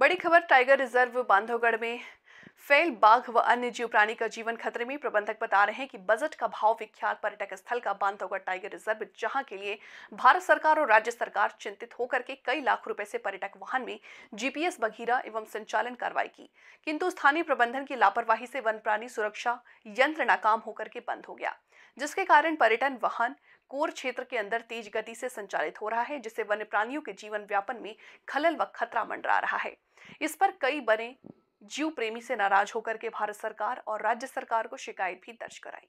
बड़ी खबर tiger reserve Bandhavgarh में फैल बाघ व अन्य जीव प्राणी का जीवन खतरे में प्रबंधक बता रहे हैं कि बजट का भाव विख्यात पर्यटक स्थल का बांधवगढ़ टाइगर रिजर्व जहां के लिए भारत सरकार और राज्य सरकार चिंतित होकर के कई लाख रुपए से पर्यटक वाहन में जीपीएस बघीरा एवं संचालन कार्रवाई की किंतु स्थानीय प्रबंधन की लापरवाही से वन प्राणी सुरक्षा यंत्र नाकाम होकर के बंद हो गया जिसके कारण पर्यटन वाहन कोर क्षेत्र के अंदर तेज गति से संचालित हो रहा है जिससे वन्य प्राणियों के जीवन व्यापन में खलल व खतरा मंडरा रहा है इस पर कई बने जीव प्रेमी से नाराज होकर के भारत सरकार और राज्य सरकार को शिकायत भी दर्ज कराई